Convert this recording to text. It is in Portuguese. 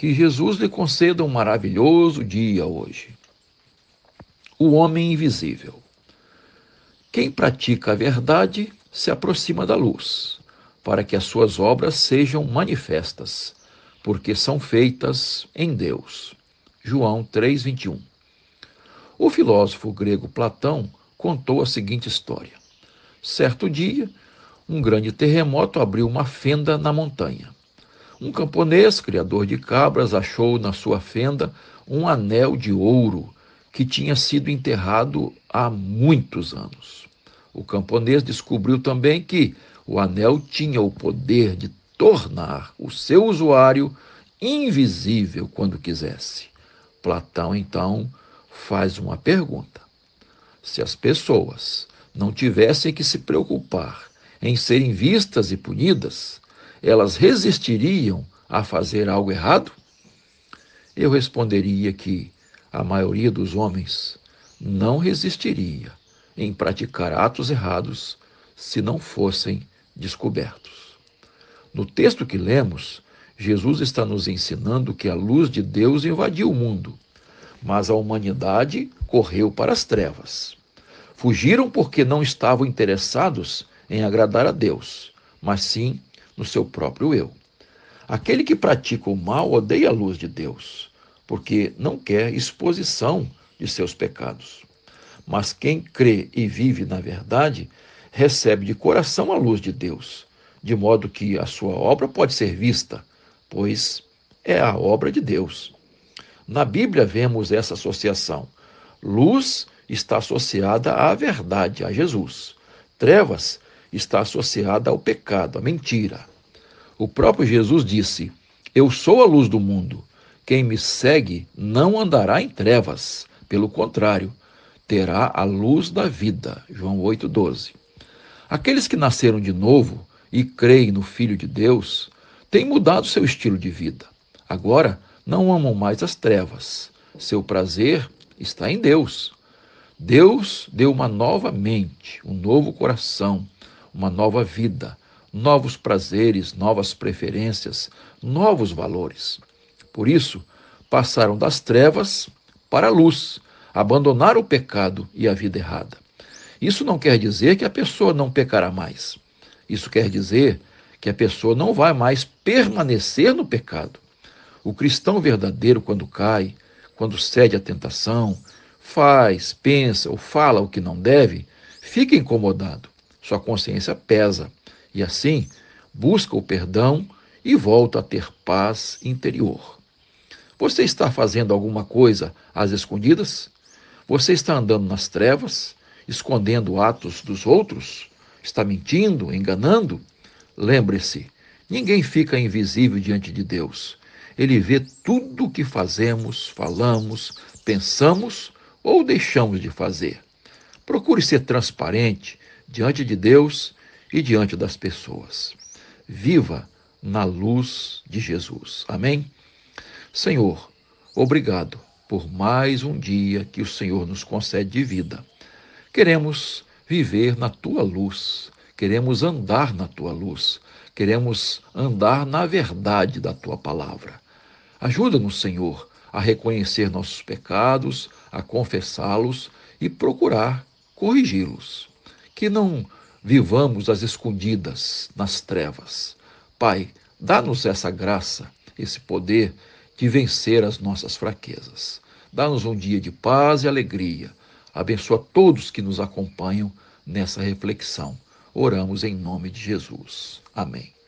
Que Jesus lhe conceda um maravilhoso dia hoje. O homem invisível. Quem pratica a verdade se aproxima da luz, para que as suas obras sejam manifestas, porque são feitas em Deus. João 3:21. O filósofo grego Platão contou a seguinte história. Certo dia, um grande terremoto abriu uma fenda na montanha. Um camponês, criador de cabras, achou na sua fenda um anel de ouro que tinha sido enterrado há muitos anos. O camponês descobriu também que o anel tinha o poder de tornar o seu usuário invisível quando quisesse. Platão, então, faz uma pergunta: se as pessoas não tivessem que se preocupar em serem vistas e punidas, elas resistiriam a fazer algo errado? Eu responderia que a maioria dos homens não resistiria em praticar atos errados se não fossem descobertos. No texto que lemos, Jesus está nos ensinando que a luz de Deus invadiu o mundo, mas a humanidade correu para as trevas. Fugiram porque não estavam interessados em agradar a Deus, mas sim no seu próprio eu. Aquele que pratica o mal odeia a luz de Deus, porque não quer exposição de seus pecados. Mas quem crê e vive na verdade, recebe de coração a luz de Deus, de modo que a sua obra pode ser vista, pois é a obra de Deus. Na Bíblia vemos essa associação. Luz está associada à verdade, a Jesus. Trevas está associada ao pecado, à mentira. O próprio Jesus disse: Eu sou a luz do mundo. Quem me segue não andará em trevas, pelo contrário, terá a luz da vida. João 8:12. Aqueles que nasceram de novo e creem no Filho de Deus têm mudado seu estilo de vida. Agora não amam mais as trevas. Seu prazer está em Deus. Deus deu uma nova mente, um novo coração, uma nova vida novos prazeres, novas preferências, novos valores. Por isso, passaram das trevas para a luz, abandonaram o pecado e a vida errada. Isso não quer dizer que a pessoa não pecará mais. Isso quer dizer que a pessoa não vai mais permanecer no pecado. O cristão verdadeiro, quando cai, quando cede à tentação, faz, pensa ou fala o que não deve, fica incomodado. Sua consciência pesa e assim busca o perdão e volta a ter paz interior. Você está fazendo alguma coisa às escondidas? Você está andando nas trevas, escondendo atos dos outros? Está mentindo, enganando? Lembre-se, ninguém fica invisível diante de Deus. Ele vê tudo o que fazemos, falamos, pensamos ou deixamos de fazer. Procure ser transparente diante de Deus e diante das pessoas. Viva na luz de Jesus. Amém? Senhor, obrigado por mais um dia que o Senhor nos concede de vida. Queremos viver na tua luz, queremos andar na tua luz, queremos andar na verdade da tua palavra. Ajuda-nos, Senhor, a reconhecer nossos pecados, a confessá-los e procurar corrigi-los. Que não vivamos às escondidas nas trevas. Pai, dá-nos essa graça, esse poder de vencer as nossas fraquezas. Dá-nos um dia de paz e alegria. Abençoa todos que nos acompanham nessa reflexão. Oramos em nome de Jesus. Amém.